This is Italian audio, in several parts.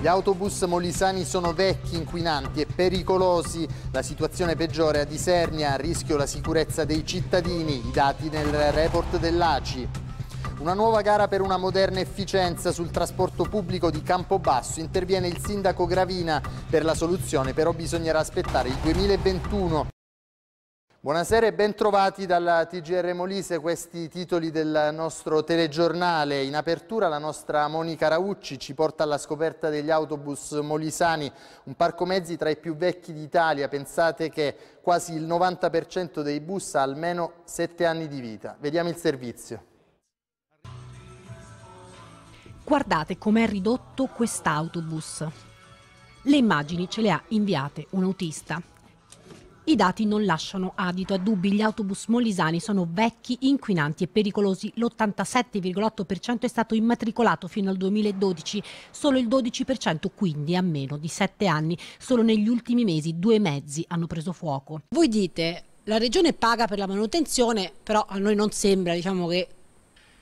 Gli autobus molisani sono vecchi, inquinanti e pericolosi. La situazione peggiore a Disernia, a rischio la sicurezza dei cittadini, i dati nel report dell'ACI. Una nuova gara per una moderna efficienza sul trasporto pubblico di Campobasso. Interviene il sindaco Gravina per la soluzione, però bisognerà aspettare il 2021. Buonasera e bentrovati dalla TGR Molise, questi titoli del nostro telegiornale. In apertura la nostra Monica Raucci ci porta alla scoperta degli autobus molisani, un parco mezzi tra i più vecchi d'Italia. Pensate che quasi il 90% dei bus ha almeno 7 anni di vita. Vediamo il servizio. Guardate com'è ridotto quest'autobus. Le immagini ce le ha inviate un autista i dati non lasciano adito a dubbi, gli autobus molisani sono vecchi, inquinanti e pericolosi. L'87,8% è stato immatricolato fino al 2012, solo il 12% quindi a meno di 7 anni. Solo negli ultimi mesi due mezzi hanno preso fuoco. Voi dite la regione paga per la manutenzione, però a noi non sembra diciamo, che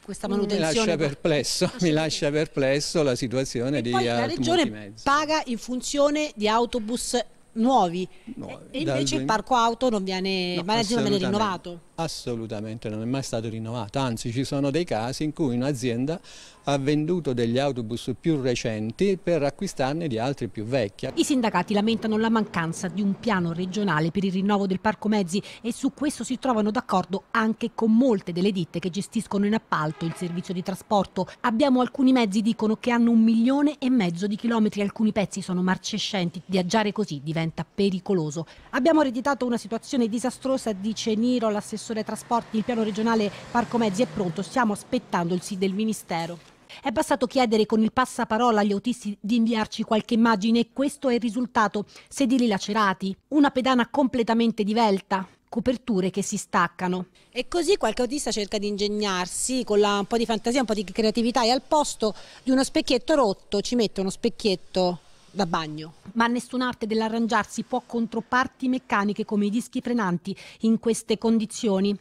questa manutenzione... Mi lascia perplesso, ah, mi lascia perplesso la situazione e di poi La regione paga in funzione di autobus nuovi. No, e invece dal... il parco auto non viene, no, non viene rinnovato. Assolutamente, non è mai stato rinnovato. Anzi, ci sono dei casi in cui un'azienda ha venduto degli autobus più recenti per acquistarne di altri più vecchi. I sindacati lamentano la mancanza di un piano regionale per il rinnovo del parco mezzi e su questo si trovano d'accordo anche con molte delle ditte che gestiscono in appalto il servizio di trasporto. Abbiamo alcuni mezzi, dicono, che hanno un milione e mezzo di chilometri, alcuni pezzi sono marcescenti. Viaggiare così diventa diventa pericoloso. Abbiamo ereditato una situazione disastrosa, dice Niro, l'assessore trasporti, il piano regionale Parco Mezzi è pronto, stiamo aspettando il sì del Ministero. È bastato chiedere con il passaparola agli autisti di inviarci qualche immagine e questo è il risultato. Sedili lacerati, una pedana completamente divelta, coperture che si staccano. E così qualche autista cerca di ingegnarsi con la, un po' di fantasia, un po' di creatività e al posto di uno specchietto rotto ci mette uno specchietto da bagno. Ma nessun'arte dell'arrangiarsi può contro parti meccaniche come i dischi frenanti in queste condizioni.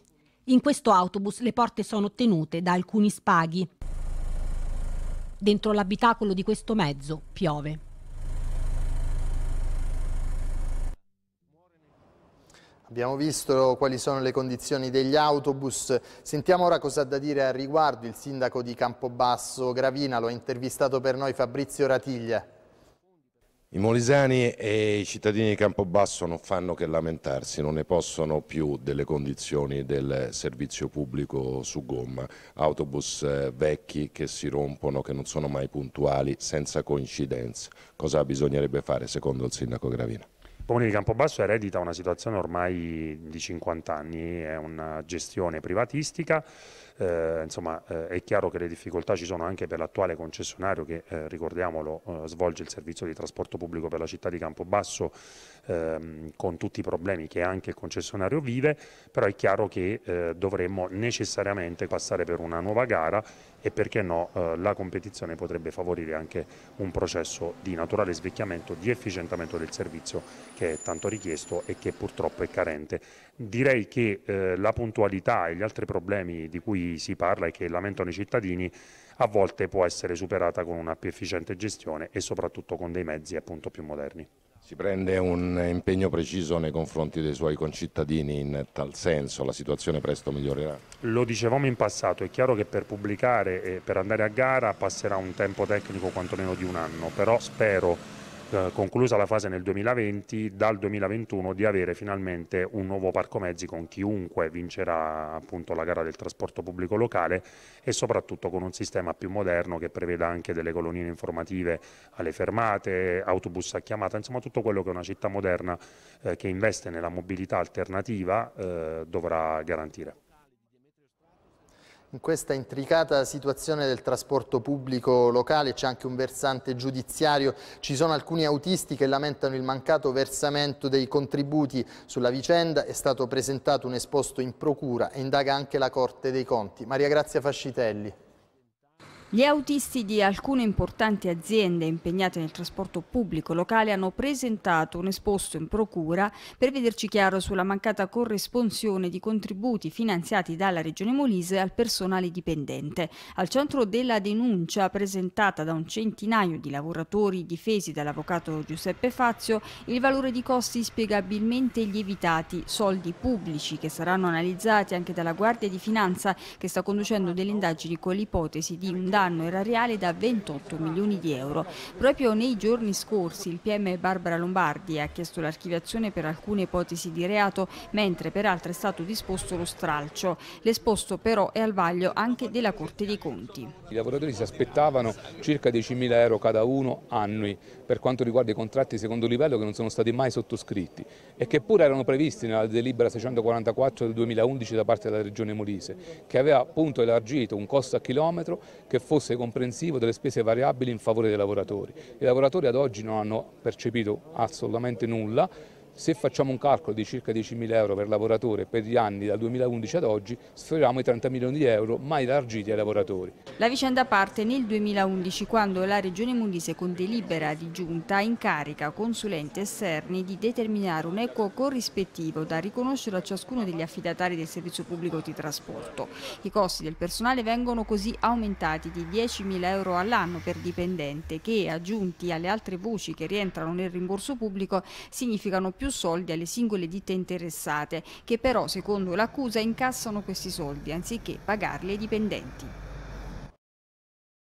In questo autobus le porte sono tenute da alcuni spaghi. Dentro l'abitacolo di questo mezzo piove. Abbiamo visto quali sono le condizioni degli autobus, sentiamo ora cosa ha da dire al riguardo il sindaco di Campobasso Gravina, lo ha intervistato per noi Fabrizio Ratiglia. I molisani e i cittadini di Campobasso non fanno che lamentarsi, non ne possono più delle condizioni del servizio pubblico su gomma, autobus eh, vecchi che si rompono, che non sono mai puntuali, senza coincidenze. Cosa bisognerebbe fare secondo il sindaco Gravina? Il Comune di Campobasso eredita una situazione ormai di 50 anni, è una gestione privatistica eh, insomma, eh, è chiaro che le difficoltà ci sono anche per l'attuale concessionario che, eh, ricordiamolo, eh, svolge il servizio di trasporto pubblico per la città di Campobasso ehm, con tutti i problemi che anche il concessionario vive, però è chiaro che eh, dovremmo necessariamente passare per una nuova gara e perché no la competizione potrebbe favorire anche un processo di naturale svecchiamento, di efficientamento del servizio che è tanto richiesto e che purtroppo è carente direi che eh, la puntualità e gli altri problemi di cui si parla e che lamentano i cittadini a volte può essere superata con una più efficiente gestione e soprattutto con dei mezzi appunto più moderni. Si prende un impegno preciso nei confronti dei suoi concittadini in tal senso, la situazione presto migliorerà? Lo dicevamo in passato, è chiaro che per pubblicare e per andare a gara passerà un tempo tecnico quantomeno di un anno, però spero eh, conclusa la fase nel 2020, dal 2021 di avere finalmente un nuovo parco mezzi con chiunque vincerà appunto la gara del trasporto pubblico locale e soprattutto con un sistema più moderno che preveda anche delle colonnine informative alle fermate, autobus a chiamata, insomma tutto quello che una città moderna eh, che investe nella mobilità alternativa eh, dovrà garantire in questa intricata situazione del trasporto pubblico locale c'è anche un versante giudiziario, ci sono alcuni autisti che lamentano il mancato versamento dei contributi sulla vicenda, è stato presentato un esposto in procura e indaga anche la Corte dei Conti. Maria Grazia Fascitelli. Gli autisti di alcune importanti aziende impegnate nel trasporto pubblico locale hanno presentato un esposto in procura per vederci chiaro sulla mancata corresponsione di contributi finanziati dalla Regione Molise al personale dipendente. Al centro della denuncia presentata da un centinaio di lavoratori difesi dall'avvocato Giuseppe Fazio, il valore di costi spiegabilmente lievitati, soldi pubblici che saranno analizzati anche dalla Guardia di Finanza che sta conducendo delle indagini con l'ipotesi di indagine danno erariale da 28 milioni di euro. Proprio nei giorni scorsi il PM Barbara Lombardi ha chiesto l'archiviazione per alcune ipotesi di reato, mentre per altre è stato disposto lo stralcio. L'esposto però è al vaglio anche della Corte dei Conti. I lavoratori si aspettavano circa 10.000 euro cada uno annui per quanto riguarda i contratti di secondo livello che non sono stati mai sottoscritti e che pure erano previsti nella delibera 644 del 2011 da parte della Regione Molise, che aveva appunto elargito un costo a chilometro che fosse comprensivo delle spese variabili in favore dei lavoratori. I lavoratori ad oggi non hanno percepito assolutamente nulla, se facciamo un calcolo di circa 10.000 euro per lavoratore per gli anni dal 2011 ad oggi, sferiamo i 30 milioni di euro mai largiti ai lavoratori. La vicenda parte nel 2011 quando la Regione Mundise con delibera di giunta incarica consulenti esterni di determinare un equo corrispettivo da riconoscere a ciascuno degli affidatari del servizio pubblico di trasporto. I costi del personale vengono così aumentati di 10.000 euro all'anno per dipendente che aggiunti alle altre voci che rientrano nel rimborso pubblico significano più più soldi alle singole ditte interessate, che però, secondo l'accusa, incassano questi soldi anziché pagarli ai dipendenti.